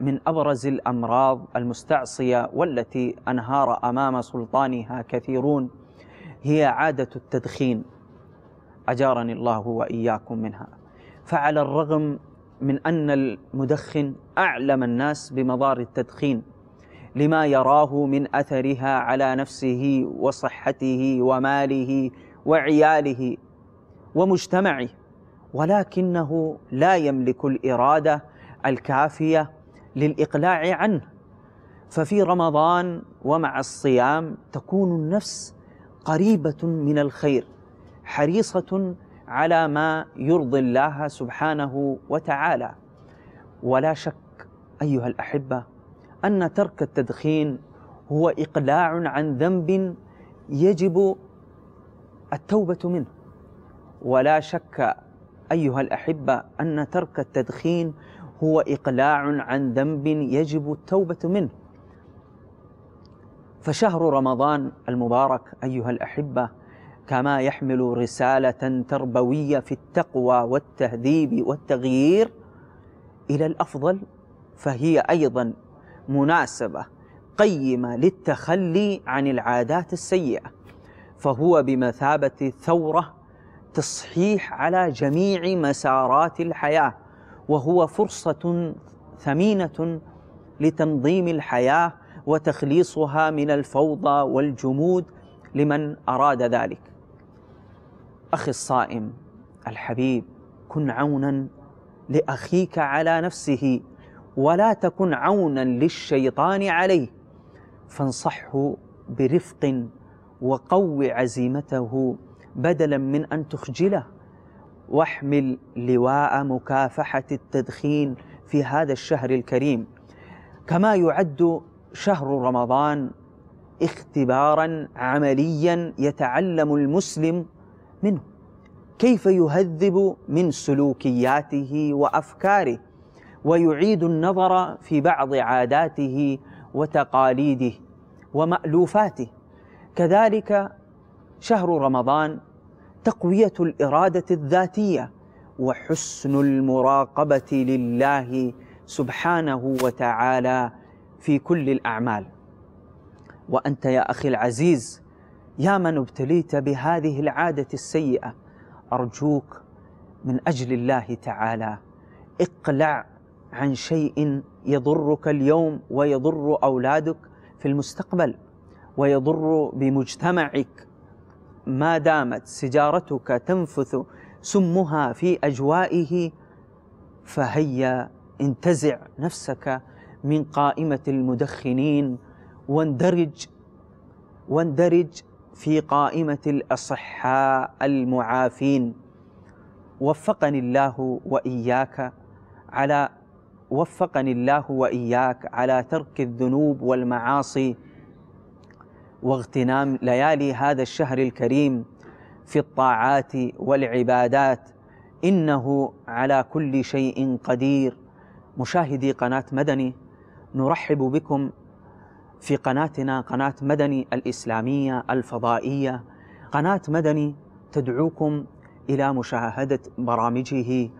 من ابرز الامراض المستعصيه والتي انهار امام سلطانها كثيرون هي عاده التدخين اجارني الله واياكم منها فعلى الرغم من ان المدخن اعلم الناس بمضار التدخين لما يراه من اثرها على نفسه وصحته وماله وعياله ومجتمعه ولكنه لا يملك الاراده الكافيه للإقلاع عنه ففي رمضان ومع الصيام تكون النفس قريبة من الخير حريصة على ما يرضي الله سبحانه وتعالى ولا شك أيها الأحبة أن ترك التدخين هو إقلاع عن ذنب يجب التوبة منه ولا شك أيها الأحبة أن ترك التدخين هو إقلاع عن ذنب يجب التوبة منه فشهر رمضان المبارك أيها الأحبة كما يحمل رسالة تربوية في التقوى والتهذيب والتغيير إلى الأفضل فهي أيضا مناسبة قيمة للتخلي عن العادات السيئة فهو بمثابة ثورة تصحيح على جميع مسارات الحياه وهو فرصه ثمينه لتنظيم الحياه وتخليصها من الفوضى والجمود لمن اراد ذلك. اخي الصائم الحبيب كن عونا لاخيك على نفسه ولا تكن عونا للشيطان عليه فانصحه برفق وقو عزيمته بدلا من ان تخجله واحمل لواء مكافحة التدخين في هذا الشهر الكريم كما يعد شهر رمضان اختبارا عمليا يتعلم المسلم منه كيف يهذب من سلوكياته وافكاره ويعيد النظر في بعض عاداته وتقاليده ومالوفاته كذلك شهر رمضان تقويه الاراده الذاتيه وحسن المراقبه لله سبحانه وتعالى في كل الاعمال وانت يا اخي العزيز يا من ابتليت بهذه العاده السيئه ارجوك من اجل الله تعالى اقلع عن شيء يضرك اليوم ويضر اولادك في المستقبل ويضر بمجتمعك ما دامت سجارتك تنفث سمها في أجوائه فهيا انتزع نفسك من قائمة المدخنين واندرج واندرج في قائمة الأصحاء المعافين وفقني الله وإياك على وفقني الله وإياك على ترك الذنوب والمعاصي واغتنام ليالي هذا الشهر الكريم في الطاعات والعبادات انه على كل شيء قدير مشاهدي قناه مدني نرحب بكم في قناتنا قناه مدني الاسلاميه الفضائيه قناه مدني تدعوكم الى مشاهده برامجه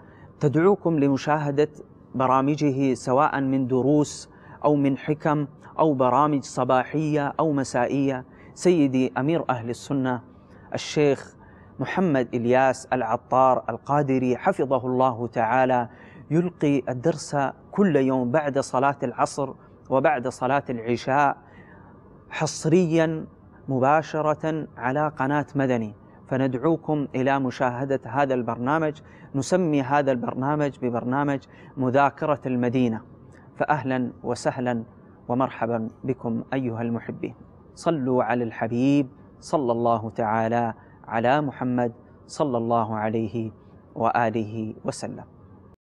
تدعوكم لمشاهده برامجه سواء من دروس أو من حكم أو برامج صباحية أو مسائية سيدي أمير أهل السنة الشيخ محمد إلياس العطار القادري حفظه الله تعالى يلقي الدرس كل يوم بعد صلاة العصر وبعد صلاة العشاء حصريا مباشرة على قناة مدني فندعوكم إلى مشاهدة هذا البرنامج نسمي هذا البرنامج ببرنامج مذاكرة المدينة فأهلا وسهلا ومرحبا بكم أيها المحبين صلوا على الحبيب صلى الله تعالى على محمد صلى الله عليه وآله وسلم